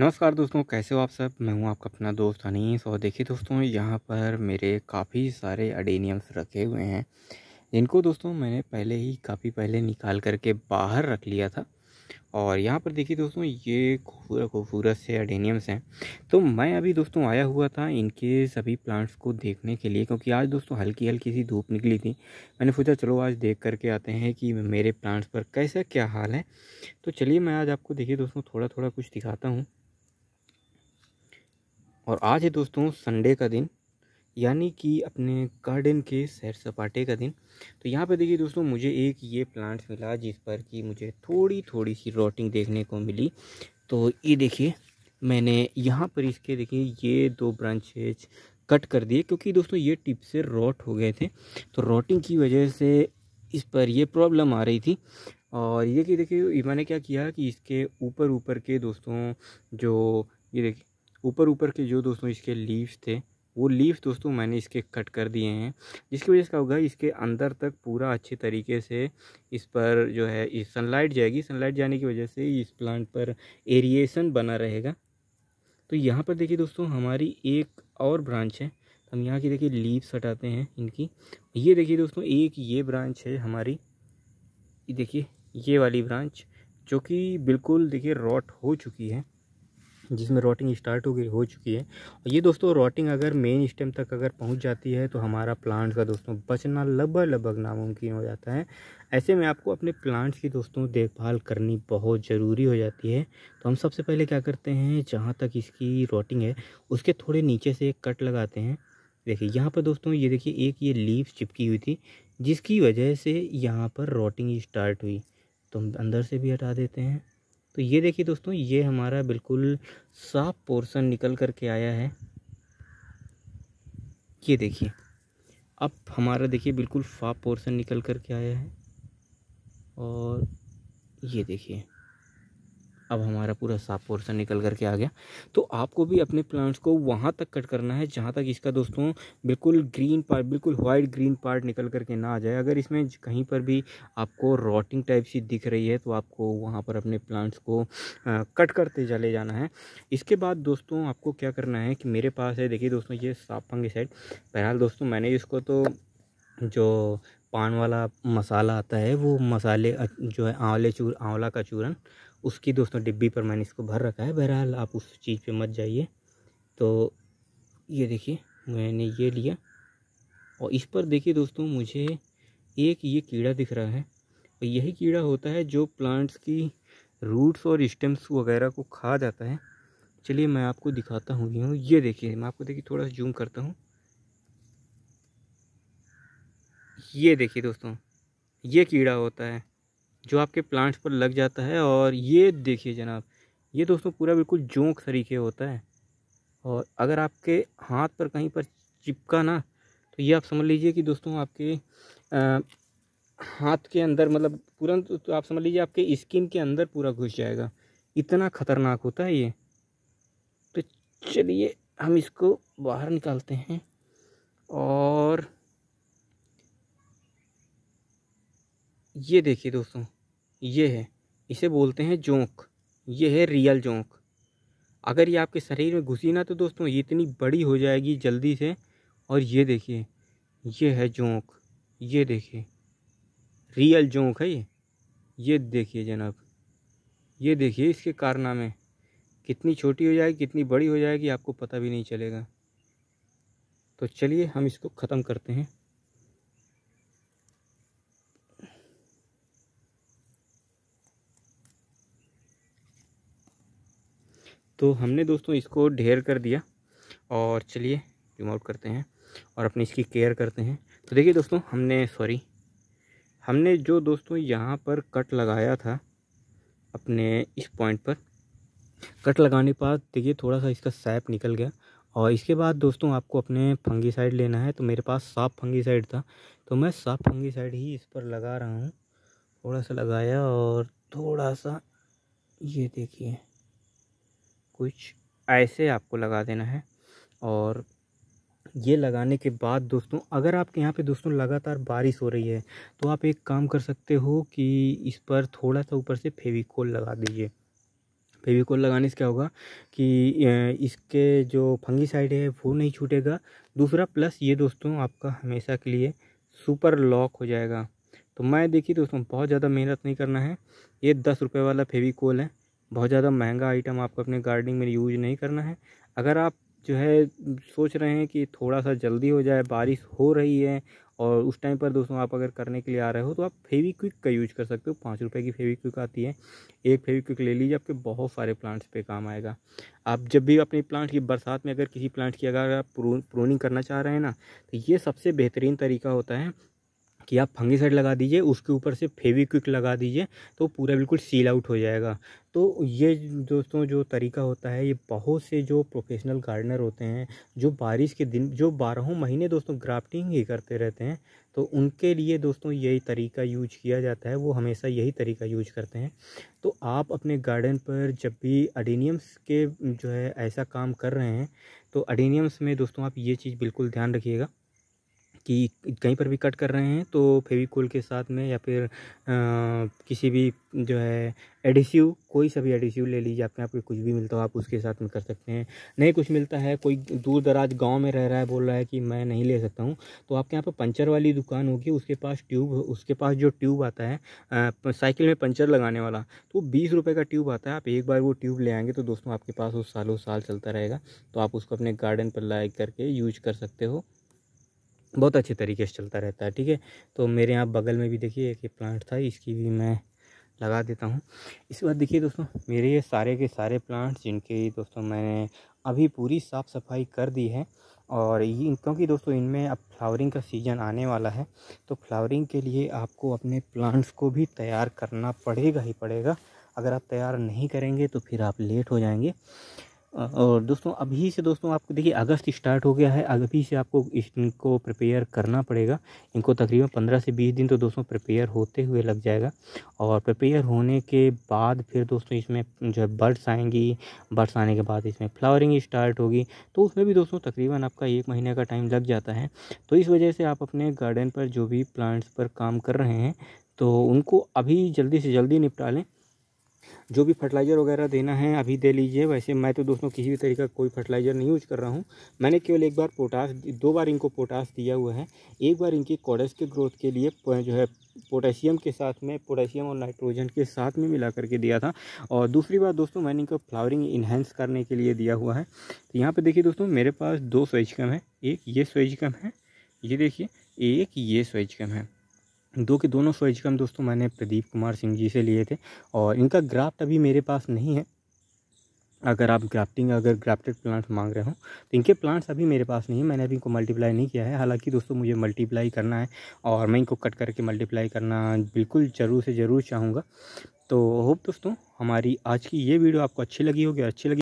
नमस्कार दोस्तों कैसे हो आप सब मैं हूं आपका अपना दोस्त अनीस और देखिए दोस्तों यहाँ पर मेरे काफ़ी सारे अडेनियम्स रखे हुए हैं जिनको दोस्तों मैंने पहले ही काफ़ी पहले निकाल करके बाहर रख लिया था और यहाँ पर देखिए दोस्तों ये खूबसूरत खूबसूरत से अडेनियम्स हैं तो मैं अभी दोस्तों आया हुआ था इनके सभी प्लांट्स को देखने के लिए क्योंकि आज दोस्तों हल्की हल्की सी धूप निकली थी मैंने सोचा चलो आज देख करके आते हैं कि मेरे प्लांट्स पर कैसा क्या हाल है तो चलिए मैं आज आपको देखिए दोस्तों थोड़ा थोड़ा कुछ दिखाता हूँ और आज है दोस्तों संडे का दिन यानी कि अपने गार्डन के सैर सपाटे का दिन तो यहाँ पे देखिए दोस्तों मुझे एक ये प्लांट्स मिला जिस पर कि मुझे थोड़ी थोड़ी सी रोटिंग देखने को मिली तो ये देखिए मैंने यहाँ पर इसके देखिए ये दो ब्रांचेज कट कर दिए क्योंकि दोस्तों ये टिप से रोट हो गए थे तो रोटिंग की वजह से इस पर ये प्रॉब्लम आ रही थी और ये कि देखिए मैंने क्या किया कि इसके ऊपर ऊपर के दोस्तों जो ये देखिए ऊपर ऊपर के जो दोस्तों इसके लीव्स थे वो लीव्स दोस्तों मैंने इसके कट कर दिए हैं जिसकी वजह से क्या होगा इसके अंदर तक पूरा अच्छे तरीके से इस पर जो है इस सनलाइट जाएगी सनलाइट जाने की वजह से इस प्लांट पर एरिएशन बना रहेगा तो यहाँ पर देखिए दोस्तों हमारी एक और ब्रांच है हम यहाँ की देखिए लीव्स हटाते हैं इनकी ये देखिए दोस्तों एक ये ब्रांच है हमारी देखिए ये वाली ब्रांच जो कि बिल्कुल देखिए रॉट हो चुकी है जिसमें रोटिंग स्टार्ट हो गई हो चुकी है और ये दोस्तों रोटिंग अगर मेन स्टेम तक अगर पहुंच जाती है तो हमारा प्लांट का दोस्तों बचना लगभग लगभग नामुमकिन हो जाता है ऐसे में आपको अपने प्लांट्स की दोस्तों देखभाल करनी बहुत ज़रूरी हो जाती है तो हम सबसे पहले क्या करते हैं जहाँ तक इसकी रोटिंग है उसके थोड़े नीचे से एक कट लगाते हैं देखिए यहाँ पर दोस्तों ये देखिए एक ये लीव चिपकी हुई थी जिसकी वजह से यहाँ पर रोटिंग स्टार्ट हुई तो हम अंदर से भी हटा देते हैं तो ये देखिए दोस्तों ये हमारा बिल्कुल साफ पोर्शन निकल कर के आया है ये देखिए अब हमारा देखिए बिल्कुल साफ पोर्शन निकल कर के आया है और ये देखिए अब हमारा पूरा साफ पोर्सन निकल करके आ गया तो आपको भी अपने प्लांट्स को वहाँ तक कट करना है जहाँ तक इसका दोस्तों बिल्कुल ग्रीन पार्ट बिल्कुल वाइट ग्रीन पार्ट निकल करके ना आ जाए अगर इसमें कहीं पर भी आपको रॉटिंग टाइप सी दिख रही है तो आपको वहाँ पर अपने प्लांट्स को आ, कट करते चले जाना है इसके बाद दोस्तों आपको क्या करना है कि मेरे पास है देखिए दोस्तों ये साफ साइड बहरहाल दोस्तों मैंने इसको तो जो पान वाला मसाला आता है वो मसाले जो है आंवले चूर आंवला का चूरन उसकी दोस्तों डिब्बी पर मैंने इसको भर रखा है बहरहाल आप उस चीज़ पे मत जाइए तो ये देखिए मैंने ये लिया और इस पर देखिए दोस्तों मुझे एक ये कीड़ा दिख रहा है और यही कीड़ा होता है जो प्लांट्स की रूट्स और स्टेम्स वगैरह को खा जाता है चलिए मैं आपको दिखाता हूँ ये ये देखिए मैं आपको देखिए थोड़ा सा जूम करता हूँ ये देखिए दोस्तों ये कीड़ा होता है जो आपके प्लांट्स पर लग जाता है और ये देखिए जनाब ये दोस्तों पूरा बिल्कुल जोंक तरीके होता है और अगर आपके हाथ पर कहीं पर चिपका ना तो ये आप समझ लीजिए कि दोस्तों आपके आ, हाथ के अंदर मतलब तुरंत तो, तो आप समझ लीजिए आपके स्किन के अंदर पूरा घुस जाएगा इतना ख़तरनाक होता है ये तो चलिए हम इसको बाहर निकालते हैं और ये देखिए दोस्तों ये है इसे बोलते हैं जोंक ये है रियल जोंक अगर ये आपके शरीर में घुसी ना तो दोस्तों ये इतनी बड़ी हो जाएगी जल्दी से और ये देखिए ये है जोंक ये देखिए रियल जोंक है ये ये देखिए जनाब ये देखिए इसके कारनामे कितनी छोटी हो जाएगी कितनी बड़ी हो जाएगी आपको पता भी नहीं चलेगा तो चलिए हम इसको ख़त्म करते हैं तो हमने दोस्तों इसको ढेर कर दिया और चलिए रिमोट करते हैं और अपनी इसकी केयर करते हैं तो देखिए दोस्तों हमने सॉरी हमने जो दोस्तों यहाँ पर कट लगाया था अपने इस पॉइंट पर कट लगाने के बाद देखिए थोड़ा सा इसका सैप निकल गया और इसके बाद दोस्तों आपको अपने फंगी साइड लेना है तो मेरे पास साफ फंगी साइड था तो मैं साफ फंगी साइड ही इस पर लगा रहा हूँ थोड़ा सा लगाया और थोड़ा सा ये देखिए कुछ ऐसे आपको लगा देना है और ये लगाने के बाद दोस्तों अगर आपके यहाँ पे दोस्तों लगातार बारिश हो रही है तो आप एक काम कर सकते हो कि इस पर थोड़ा सा ऊपर से फेविकोल लगा दीजिए फेविकोल लगाने से क्या होगा कि इसके जो फंगीसाइड है वो नहीं छूटेगा दूसरा प्लस ये दोस्तों आपका हमेशा के लिए सुपर लॉक हो जाएगा तो मैं देखिए दोस्तों बहुत ज़्यादा मेहनत नहीं करना है ये दस रुपये वाला फेविकोल है बहुत ज़्यादा महंगा आइटम आपको अपने गार्डनिंग में यूज नहीं करना है अगर आप जो है सोच रहे हैं कि थोड़ा सा जल्दी हो जाए बारिश हो रही है और उस टाइम पर दोस्तों आप अगर करने के लिए आ रहे हो तो आप फेवी क्विक का यूज कर सकते हो पाँच रुपये की फेवी क्विक आती है एक फेवी क्विक ले लीजिए आपके बहुत सारे प्लांट्स पे काम आएगा आप जब भी अपने प्लांट की बरसात में अगर किसी प्लांट की अगर आप प्रूनिंग करना चाह रहे हैं ना तो ये सबसे बेहतरीन तरीका होता है कि आप फंगीसाइड लगा दीजिए उसके ऊपर से फेवी क्विक लगा दीजिए तो पूरा बिल्कुल सील आउट हो जाएगा तो ये दोस्तों जो तरीका होता है ये बहुत से जो प्रोफेशनल गार्डनर होते हैं जो बारिश के दिन जो बारहों महीने दोस्तों ग्राफ्टिंग ही करते रहते हैं तो उनके लिए दोस्तों यही तरीका यूज किया जाता है वो हमेशा यही तरीका यूज करते हैं तो आप अपने गार्डन पर जब भी अडीनियम्स के जो है ऐसा काम कर रहे हैं तो अडीनियम्स में दोस्तों आप ये चीज़ बिल्कुल ध्यान रखिएगा कि कहीं पर भी कट कर रहे हैं तो फेविकोल के साथ में या फिर आ, किसी भी जो है एडिसिव कोई सा भी एडिसिव ले लीजिए आपके यहाँ पे कुछ भी मिलता हो आप उसके साथ में कर सकते हैं नहीं कुछ मिलता है कोई दूर दराज गांव में रह रहा है बोल रहा है कि मैं नहीं ले सकता हूँ तो आपके यहाँ पर पंचर वाली दुकान होगी उसके पास ट्यूब उसके पास जो ट्यूब आता है साइकिल में पंचर लगाने वाला तो बीस रुपये का ट्यूब आता है आप एक बार वो ट्यूब ले आएंगे तो दोस्तों आपके पास वो सालों साल चलता रहेगा तो आप उसको अपने गार्डन पर लाइक करके यूज कर सकते हो बहुत अच्छे तरीके से चलता रहता है ठीक है तो मेरे यहाँ बगल में भी देखिए एक प्लांट था इसकी भी मैं लगा देता हूँ इसके बाद देखिए दोस्तों मेरे ये सारे के सारे प्लांट्स जिनके दोस्तों मैंने अभी पूरी साफ़ सफाई कर दी है और ये क्योंकि दोस्तों इनमें अब फ्लावरिंग का सीज़न आने वाला है तो फ्लावरिंग के लिए आपको अपने प्लांट्स को भी तैयार करना पड़ेगा ही पड़ेगा अगर आप तैयार नहीं करेंगे तो फिर आप लेट हो जाएंगे और दोस्तों अभी से दोस्तों आपको देखिए अगस्त स्टार्ट हो गया है अभी से आपको इनको प्रिपेयर करना पड़ेगा इनको तकरीबन पंद्रह से बीस दिन तो दोस्तों प्रिपेयर होते हुए लग जाएगा और प्रिपेयर होने के बाद फिर दोस्तों इसमें जो है बर्ड्स आएंगी बर्ड्स आने के बाद इसमें फ्लावरिंग स्टार्ट होगी तो उसमें भी दोस्तों तकरीबन आपका एक महीने का टाइम लग जाता है तो इस वजह से आप अपने गार्डन पर जो भी प्लांट्स पर काम कर रहे हैं तो उनको अभी जल्दी से जल्दी निपटा लें जो भी फर्टिलाइज़र वगैरह देना है अभी दे लीजिए वैसे मैं तो दोस्तों किसी भी तरीके का कोई फर्टिलाइज़र नहीं यूज कर रहा हूँ मैंने केवल एक बार पोटास दो बार इनको पोटास दिया हुआ है एक बार इनकी कॉडस के ग्रोथ के लिए जो है पोटेशियम के साथ में पोटेशियम और नाइट्रोजन के साथ में मिला करके दिया था और दूसरी बार दोस्तों मैंने इनको फ्लावरिंग इन्हेंस करने के लिए दिया हुआ है तो यहाँ पर देखिए दोस्तों मेरे पास दो स्वेजकम है एक ये स्वेजकम है ये देखिए एक ये स्वेजकम है दो के दोनों सौ कम दोस्तों मैंने प्रदीप कुमार सिंह जी से लिए थे और इनका ग्राफ्ट अभी मेरे पास नहीं है अगर आप ग्राफ्टिंग अगर ग्राफ्टेड प्लांट्स मांग रहे हो तो इनके प्लांट्स अभी मेरे पास नहीं है मैंने अभी इनको मल्टीप्लाई नहीं किया है हालांकि दोस्तों मुझे मल्टीप्लाई करना है और मैं इनको कट करके मल्टीप्लाई करना बिल्कुल ज़रूर से ज़रूर चाहूँगा तो होप दोस्तों हमारी आज की ये वीडियो आपको अच्छी लगी होगी अच्छी लगी